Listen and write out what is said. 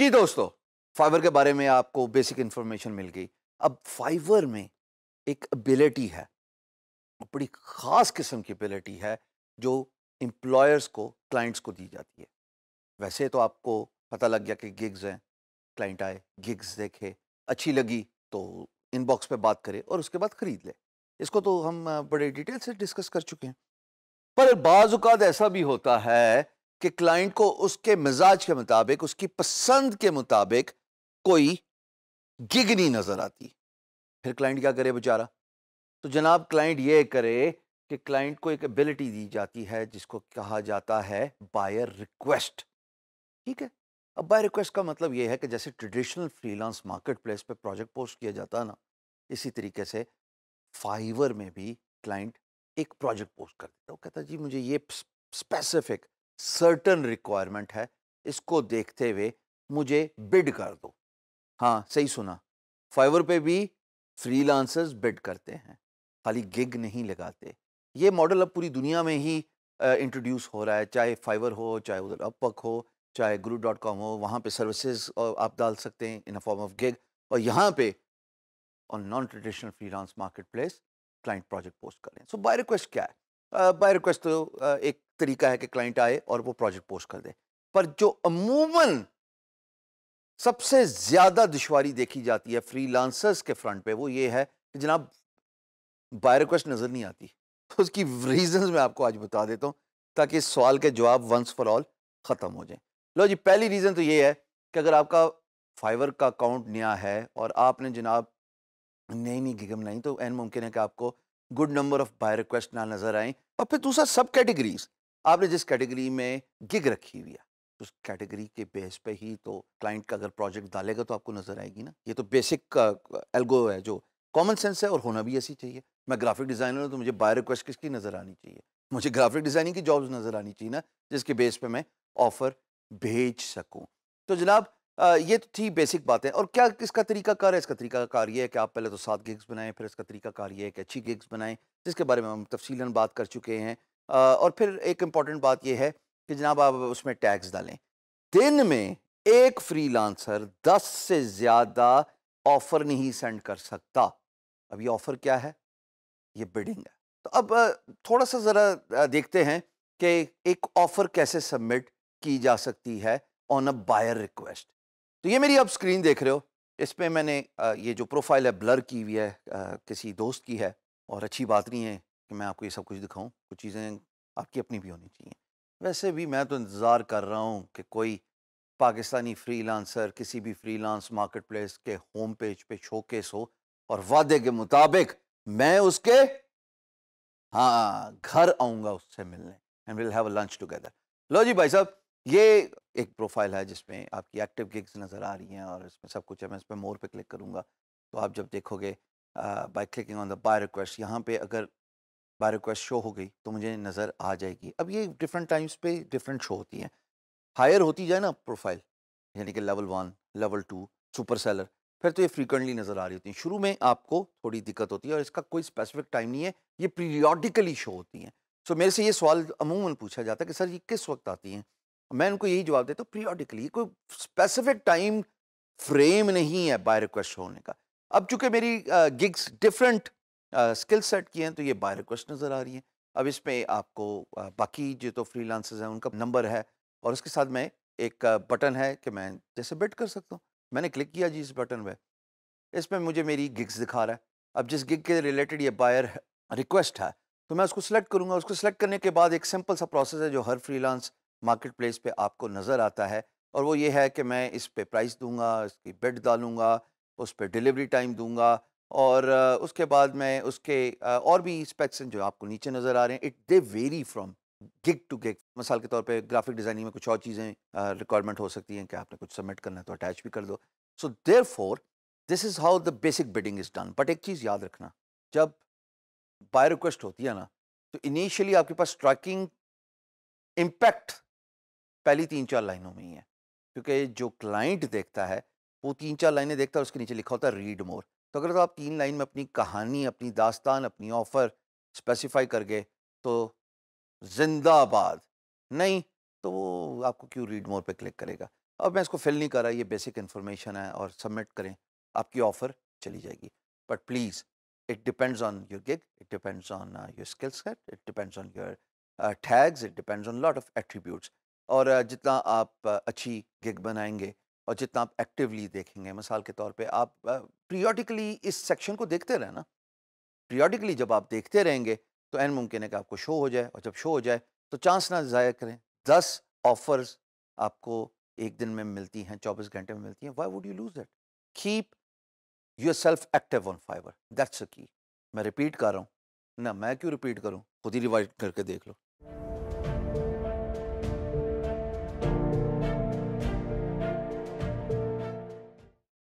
जी दोस्तों फाइवर के बारे में आपको बेसिक इंफॉर्मेशन मिल गई अब फाइवर में एक एबिलिटी है बड़ी ख़ास किस्म की एबिलिटी है जो एम्प्लॉयर्स को क्लाइंट्स को दी जाती है वैसे तो आपको पता लग गया कि गिग्स हैं क्लाइंट आए गिग्स देखे अच्छी लगी तो इनबॉक्स पे बात करे और उसके बाद ख़रीद ले इसको तो हम बड़े डिटेल से डिस्कस कर चुके हैं पर बाज़ ऐसा भी होता है कि क्लाइंट को उसके मिजाज के मुताबिक उसकी पसंद के मुताबिक कोई गिग नहीं नज़र आती फिर क्लाइंट क्या करे बेचारा तो जनाब क्लाइंट ये करे कि क्लाइंट को एक एबिलिटी दी जाती है जिसको कहा जाता है बायर रिक्वेस्ट ठीक है अब बाय रिक्वेस्ट का मतलब ये है कि जैसे ट्रेडिशनल फ्रीलांस मार्केट प्लेस पर प्रोजेक्ट पोस्ट किया जाता है ना इसी तरीके से फाइवर में भी क्लाइंट एक प्रोजेक्ट पोस्ट कर देता है वो कहता है जी मुझे ये स्पेसिफिक सर्टन रिक्वायरमेंट है इसको देखते हुए मुझे बिड कर दो हाँ सही सुना फाइवर पे भी फ्रीलांसर्स बिड करते हैं खाली गिग नहीं लगाते ये मॉडल अब पूरी दुनिया में ही इंट्रोड्यूस हो रहा है चाहे फाइवर हो चाहे उधर अपक हो चाहे गुरु डॉट कॉम हो वहाँ पे सर्विसेज आप डाल सकते हैं in a form of gig और यहाँ पे और non traditional freelance marketplace client project post करें सो बाय रिक्वेस्ट क्या है बाय uh, रिक्वेस्ट तो uh, एक तरीका है कि क्लाइंट आए और वो प्रोजेक्ट पोस्ट कर दे पर जो अमूमन सबसे ज़्यादा दुशारी देखी जाती है फ्रीलांसर्स के फ्रंट पे वो ये है कि जनाब बाय रिक्वेस्ट नज़र नहीं आती तो उसकी रीजंस मैं आपको आज बता देता हूँ ताकि इस सवाल के जवाब वंस फॉर ऑल ख़त्म हो जाए लो जी पहली रीज़न तो ये है कि अगर आपका फाइवर का अकाउंट नया है और आपने जनाब नई नई गिगम नहीं तो एन मुमकिन है कि आपको good number of buy request ना नज़र आए और फिर दूसरा सब कैटेगरीज आपने जिस कैटेगरी में गिग रखी हुई है उस कैटेगरी के बेस पे ही तो क्लाइंट का अगर प्रोजेक्ट डालेगा तो आपको नज़र आएगी ना ये तो बेसिक एल्गो है जो कॉमन सेंस है और होना भी ऐसी चाहिए मैं ग्राफिक डिज़ाइनर हूँ तो मुझे बाय रिक्वेस्ट किसकी नज़र आनी चाहिए मुझे ग्राफिक डिज़ाइनिंग की जॉब्स नज़र आनी चाहिए ना जिसके बेस पे मैं ऑफ़र भेज सकूँ तो जनाब ये तो थी बेसिक बातें और क्या किसका तरीका कार है इसका तरीका कार ये है कि आप पहले तो सात गिग्स बनाएं फिर इसका तरीका कार ये है कि अच्छी गिग्स बनाएं जिसके बारे में हम तफसीला बात कर चुके हैं और फिर एक इम्पॉर्टेंट बात यह है कि जनाब आप उसमें टैक्स डालें दिन में एक फ्रीलांसर 10 से ज़्यादा ऑफ़र नहीं सेंड कर सकता अब ये ऑफ़र क्या है ये बिडिंग है तो अब थोड़ा सा ज़रा देखते हैं कि एक ऑफ़र कैसे सबमिट की जा सकती है ऑन अ बायर रिक्वेस्ट तो ये मेरी आप स्क्रीन देख रहे हो इस पर मैंने ये जो प्रोफाइल है ब्लर की हुई है किसी दोस्त की है और अच्छी बात नहीं है कि मैं आपको ये सब कुछ दिखाऊं कुछ चीज़ें आपकी अपनी भी होनी चाहिए वैसे भी मैं तो इंतज़ार कर रहा हूँ कि कोई पाकिस्तानी फ्रीलांसर किसी भी फ्रीलांस प्लेस के होम पेज पे शोकेस हो और वादे के मुताबिक मैं उसके हाँ घर आऊँगा उससे मिलने and will have lunch together लो जी भाई साहब ये एक प्रोफाइल है जिसमें आपकी एक्टिव गिग्स नज़र आ रही हैं और इसमें सब कुछ है मैं इस पर मोर पे क्लिक करूँगा तो आप जब देखोगे by clicking on the buy request यहाँ पे अगर बाय रिक्वेस्ट शो हो गई तो मुझे नज़र आ जाएगी अब ये डिफरेंट टाइम्स पे डिफरेंट शो होती हैं हायर होती जाए ना प्रोफाइल यानी कि level one level two super seller फिर तो ये फ्रीक्वेंटली नज़र आ रही होती हैं शुरू में आपको थोड़ी दिक्कत होती है और इसका कोई स्पेसिफिक टाइम नहीं है ये पीरियडिकली शो होती हैं सो मेरे से ये सवाल अमूमन पूछा जाता है कि सर ये किस वक्त आती हैं मैं उनको यही जवाब देता हूँ पीरियडिकली कोई स्पेसिफिक टाइम फ्रेम नहीं है बाय रिक्वेस्ट होने का अब चूंकि मेरी गिग्स डिफरेंट स्किल सेट किए हैं तो ये बाय रिक्वेस्ट नज़र आ रही हैं अब इसमें आपको बाकी जो तो फ्री हैं उनका नंबर है और उसके साथ में एक बटन है कि मैं जैसे बेट कर सकता हूँ मैंने क्लिक किया जी इस बटन पर इसमें मुझे मेरी गिग्स दिखा रहा है अब जिस गिग के रिलेटेड ये बायर रिक्वेस्ट है तो मैं उसको सिलेक्ट करूँगा उसको सिलेक्ट करने के बाद एक सिंपल सा प्रोसेस है जो हर फ्रीलांस मार्केट प्लेस पर आपको नज़र आता है और वो ये है कि मैं इस पर प्राइस दूंगा इसकी बेड डालूंगा उस पर डिलीवरी टाइम दूंगा और उसके बाद में उसके और भी स्पेक्स जो आपको नीचे नज़र आ रहे हैं it they vary from gig to gig मिसाल के तौर पे ग्राफिक डिज़ाइनिंग में कुछ और चीज़ें रिक्वायरमेंट हो सकती हैं कि आपने कुछ सबमिट करना है तो अटैच भी कर दो so therefore this is how the basic bidding is done but एक चीज़ याद रखना जब बाय रिक्वेस्ट होती है ना तो इनिशियली आपके पास स्ट्राइकिंग इम्पैक्ट पहली तीन चार लाइनों में ही है क्योंकि जो क्लाइंट देखता है वो तीन चार लाइनें देखता है उसके नीचे लिखा होता है रीड मोर तो अगर तो आप तीन लाइन में अपनी कहानी अपनी दास्तान अपनी ऑफ़र स्पेसिफाई कर गए तो जिंदाबाद नहीं तो वो आपको क्यों रीड मोर पे क्लिक करेगा अब मैं इसको फिल नहीं कर रहा ये बेसिक इन्फॉर्मेशन है और सबमिट करें आपकी ऑफ़र चली जाएगी but please it depends on your gig it depends on your skills set it depends on your tags it depends on lot of attributes और uh, जितना आप uh, अच्छी गिग बनाएंगे और जितना आप एक्टिवली देखेंगे मिसाल के तौर पे आप पीरियडिकली इस सेक्शन को देखते रहें ना पीरियडिकली जब आप देखते रहेंगे तो एन मुमकिन है कि आपको शो हो जाए और जब शो हो जाए तो चांस ना ज़ाया करें दस ऑफर्स आपको एक दिन में मिलती हैं चौबीस घंटे में मिलती हैं why would you lose that keep yourself active on Fiverr that's a key मैं रिपीट कर रहा हूँ ना मैं क्यों रिपीट करूँ खुद ही रिवाइज करके देख लो